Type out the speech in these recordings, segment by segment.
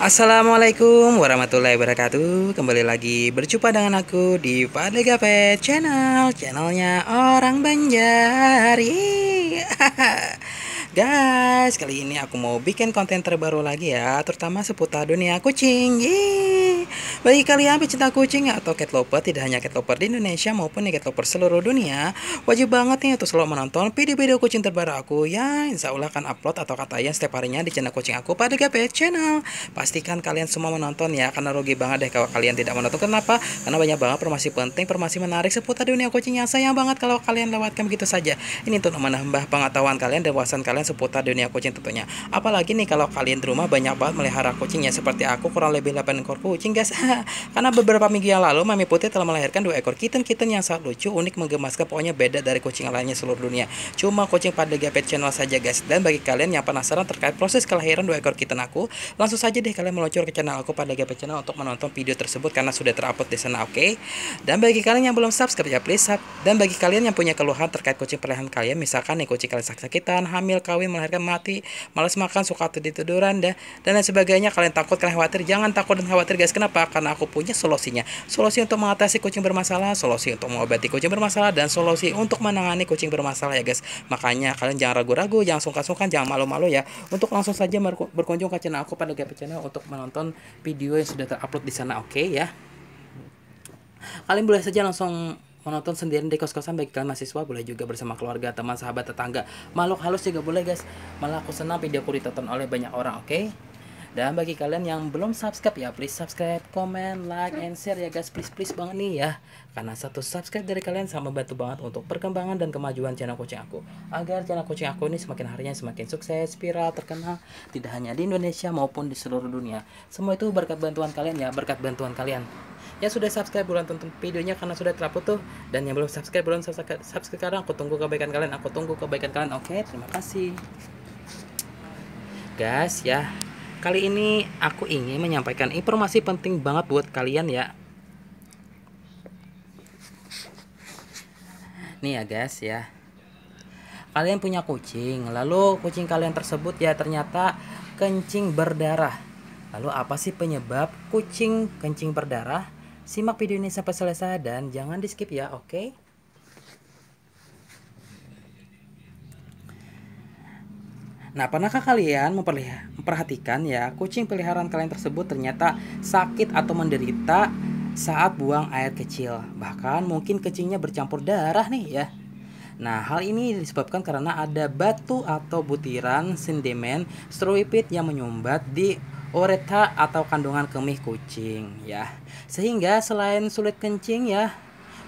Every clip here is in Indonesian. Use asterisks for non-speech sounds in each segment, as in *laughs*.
Assalamualaikum warahmatullahi wabarakatuh Kembali lagi berjumpa dengan aku di Fadli Gape Channel Channelnya orang Banjar *laughs* Guys, kali ini aku mau bikin konten terbaru lagi ya, terutama seputar dunia kucing. Yeay. Bagi kalian pecinta kucing atau cat lover, tidak hanya cat lover di Indonesia maupun cat lover seluruh dunia, wajib banget nih untuk selalu menonton video-video kucing terbaru aku ya. Insya Allah akan upload atau katanya setiap harinya di channel kucing aku pada GP Channel. Pastikan kalian semua menonton ya, karena rugi banget deh kalau kalian tidak menonton. Kenapa? Karena banyak banget informasi penting, informasi menarik seputar dunia kucing yang sayang banget kalau kalian lewatkan begitu saja. Ini untuk menambah pengetahuan kalian dan wawasan kalian kalian seputar dunia kucing tentunya. Apalagi nih kalau kalian di rumah banyak banget melihara kucing ya seperti aku kurang lebih 8 ekor kucing guys. *laughs* Karena beberapa minggu yang lalu Mami Putih telah melahirkan dua ekor kitten-kitten yang sangat lucu, unik, menggemaskan, pokoknya beda dari kucing lainnya seluruh dunia. Cuma kucing pada Gapet Channel saja guys. Dan bagi kalian yang penasaran terkait proses kelahiran dua ekor kitten aku, langsung saja deh kalian meluncur ke channel aku pada Gapet Channel untuk menonton video tersebut karena sudah terupload di sana, oke? Okay? Dan bagi kalian yang belum subscribe ya please sub. Dan bagi kalian yang punya keluhan terkait kucing perlahan kalian, misalkan nih kucing kalian sakit-sakitan, hamil, kawin, melahirkan mati, malas makan, suka tidur tiduran dan dan lain sebagainya. Kalian takut, kalian khawatir, jangan takut dan khawatir guys. Kenapa? Karena aku punya solusinya. Solusi untuk mengatasi kucing bermasalah, solusi untuk mengobati kucing bermasalah dan solusi untuk menangani kucing bermasalah ya guys. Makanya kalian jangan ragu-ragu, jangan sungkan-sungkan, jangan malu-malu ya. Untuk langsung saja berkunjung ke channel aku pada gap Channel untuk menonton video yang sudah terupload di sana, oke okay, ya. Kalian boleh saja langsung menonton sendirian di kos-kosan baik kalian mahasiswa boleh juga bersama keluarga, teman, sahabat, tetangga. Makhluk halus juga boleh guys. Malah aku senang aku ditonton oleh banyak orang, oke? Okay? Dan bagi kalian yang belum subscribe ya please subscribe, comment, like, and share ya guys please please banget nih ya. Karena satu subscribe dari kalian sama membantu banget untuk perkembangan dan kemajuan channel kucing aku. Agar channel kucing aku ini semakin harinya semakin sukses, viral, terkenal tidak hanya di Indonesia maupun di seluruh dunia. Semua itu berkat bantuan kalian ya, berkat bantuan kalian yang sudah subscribe belum tonton videonya karena sudah terupload tuh dan yang belum subscribe belum subscribe, subscribe sekarang aku tunggu kebaikan kalian aku tunggu kebaikan kalian oke terima kasih guys ya kali ini aku ingin menyampaikan informasi penting banget buat kalian ya nih ya guys ya kalian punya kucing lalu kucing kalian tersebut ya ternyata kencing berdarah lalu apa sih penyebab kucing kencing berdarah Simak video ini sampai selesai dan jangan di skip ya, oke? Okay? Nah, pernahkah kalian memperhatikan ya, kucing peliharaan kalian tersebut ternyata sakit atau menderita saat buang air kecil? Bahkan mungkin kucingnya bercampur darah nih ya. Nah, hal ini disebabkan karena ada batu atau butiran sindemen stroipit yang menyumbat di ureta atau kandungan kemih kucing ya. Sehingga selain sulit kencing ya,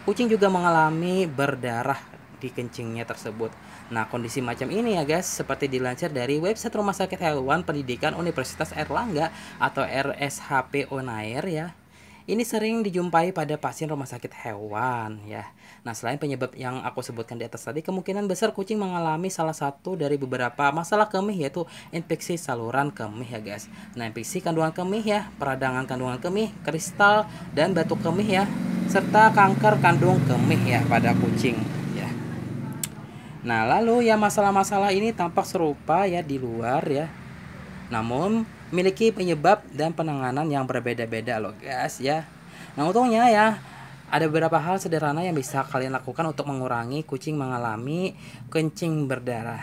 kucing juga mengalami berdarah di kencingnya tersebut. Nah, kondisi macam ini ya guys, seperti dilansir dari website Rumah Sakit Hewan Pendidikan Universitas Erlangga atau RSHP Unair ya. Ini sering dijumpai pada pasien rumah sakit hewan ya. Nah, selain penyebab yang aku sebutkan di atas tadi, kemungkinan besar kucing mengalami salah satu dari beberapa masalah kemih yaitu infeksi saluran kemih ya, guys. Nah, infeksi kandungan kemih ya, peradangan kandungan kemih, kristal dan batu kemih ya, serta kanker kandung kemih ya pada kucing. ya. Nah, lalu ya masalah-masalah ini tampak serupa ya di luar ya. Namun memiliki penyebab dan penanganan yang berbeda-beda loh guys ya. Nah untungnya ya ada beberapa hal sederhana yang bisa kalian lakukan untuk mengurangi kucing mengalami kencing berdarah.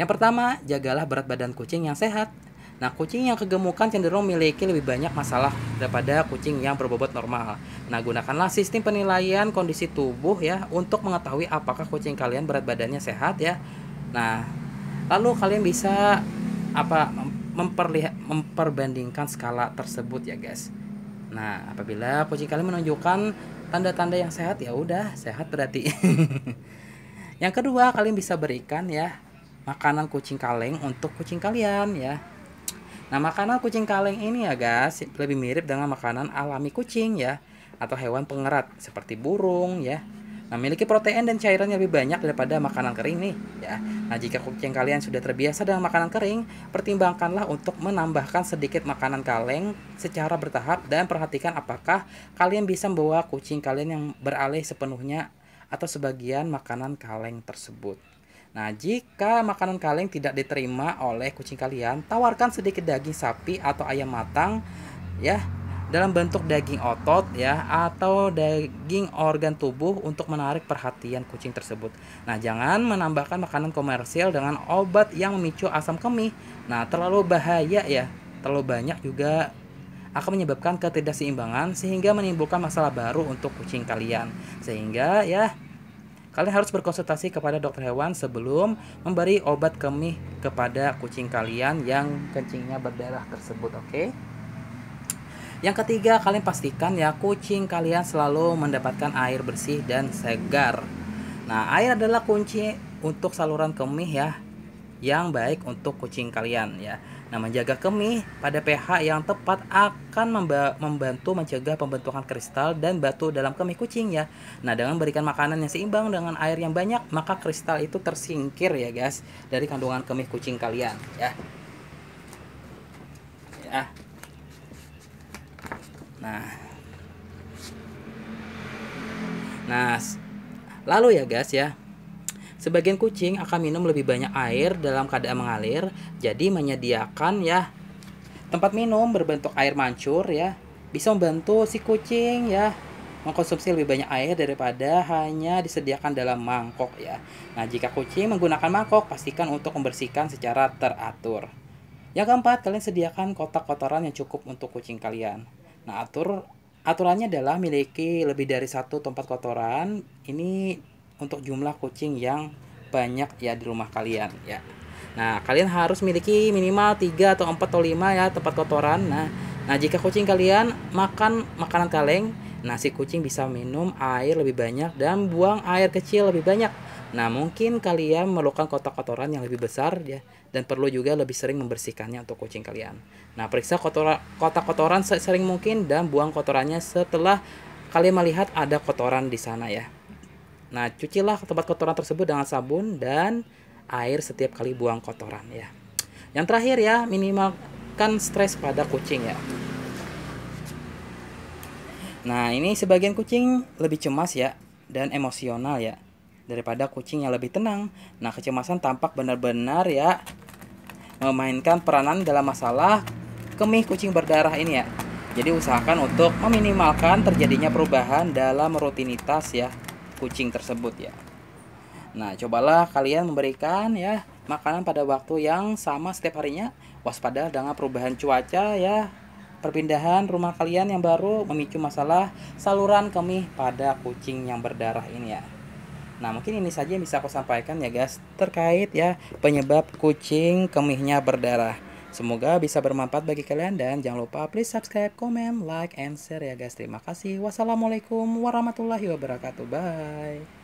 Yang pertama, jagalah berat badan kucing yang sehat. Nah, kucing yang kegemukan cenderung memiliki lebih banyak masalah daripada kucing yang berbobot normal. Nah, gunakanlah sistem penilaian kondisi tubuh ya untuk mengetahui apakah kucing kalian berat badannya sehat ya. Nah, lalu kalian bisa apa memperlihat memperbandingkan skala tersebut ya guys. Nah, apabila kucing kalian menunjukkan tanda-tanda yang sehat ya udah sehat berarti. *laughs* yang kedua, kalian bisa berikan ya makanan kucing kaleng untuk kucing kalian ya. Nah, makanan kucing kaleng ini ya guys lebih mirip dengan makanan alami kucing ya atau hewan pengerat seperti burung ya Nah, memiliki protein dan cairan yang lebih banyak daripada makanan kering nih, ya. Nah, jika kucing kalian sudah terbiasa dengan makanan kering, pertimbangkanlah untuk menambahkan sedikit makanan kaleng secara bertahap dan perhatikan apakah kalian bisa membawa kucing kalian yang beralih sepenuhnya atau sebagian makanan kaleng tersebut. Nah, jika makanan kaleng tidak diterima oleh kucing kalian, tawarkan sedikit daging sapi atau ayam matang ya dalam bentuk daging otot ya atau daging organ tubuh untuk menarik perhatian kucing tersebut. Nah, jangan menambahkan makanan komersial dengan obat yang memicu asam kemih. Nah, terlalu bahaya ya. Terlalu banyak juga akan menyebabkan ketidakseimbangan sehingga menimbulkan masalah baru untuk kucing kalian. Sehingga ya kalian harus berkonsultasi kepada dokter hewan sebelum memberi obat kemih kepada kucing kalian yang kencingnya berdarah tersebut, oke? Okay? Yang ketiga, kalian pastikan ya kucing kalian selalu mendapatkan air bersih dan segar. Nah, air adalah kunci untuk saluran kemih ya yang baik untuk kucing kalian ya. Nah, menjaga kemih pada pH yang tepat akan membantu mencegah pembentukan kristal dan batu dalam kemih kucing ya. Nah, dengan memberikan makanan yang seimbang dengan air yang banyak, maka kristal itu tersingkir ya, guys, dari kandungan kemih kucing kalian ya. Ya. Nah. Nah, lalu ya guys ya. Sebagian kucing akan minum lebih banyak air dalam keadaan mengalir, jadi menyediakan ya tempat minum berbentuk air mancur ya bisa membantu si kucing ya mengkonsumsi lebih banyak air daripada hanya disediakan dalam mangkok ya. Nah, jika kucing menggunakan mangkok, pastikan untuk membersihkan secara teratur. Yang keempat, kalian sediakan kotak kotoran yang cukup untuk kucing kalian. Nah, atur aturannya adalah miliki lebih dari satu tempat kotoran. Ini untuk jumlah kucing yang banyak ya di rumah kalian ya. Nah, kalian harus miliki minimal 3 atau 4 atau 5 ya tempat kotoran. Nah, nah jika kucing kalian makan makanan kaleng Nah, si kucing bisa minum air lebih banyak dan buang air kecil lebih banyak. Nah, mungkin kalian memerlukan kotak kotoran yang lebih besar ya dan perlu juga lebih sering membersihkannya untuk kucing kalian. Nah, periksa kotora, kotak kotoran sering mungkin dan buang kotorannya setelah kalian melihat ada kotoran di sana ya. Nah, cucilah tempat kotoran tersebut dengan sabun dan air setiap kali buang kotoran ya. Yang terakhir ya, minimalkan stres pada kucing ya. Nah, ini sebagian kucing lebih cemas ya dan emosional ya daripada kucing yang lebih tenang. Nah, kecemasan tampak benar-benar ya memainkan peranan dalam masalah kemih kucing berdarah ini ya. Jadi usahakan untuk meminimalkan terjadinya perubahan dalam rutinitas ya kucing tersebut ya. Nah, cobalah kalian memberikan ya makanan pada waktu yang sama setiap harinya. Waspada dengan perubahan cuaca ya Perpindahan rumah kalian yang baru memicu masalah saluran kemih pada kucing yang berdarah ini ya. Nah, mungkin ini saja yang bisa aku sampaikan ya guys terkait ya penyebab kucing kemihnya berdarah. Semoga bisa bermanfaat bagi kalian dan jangan lupa please subscribe, comment, like, and share ya guys. Terima kasih. Wassalamualaikum warahmatullahi wabarakatuh. Bye.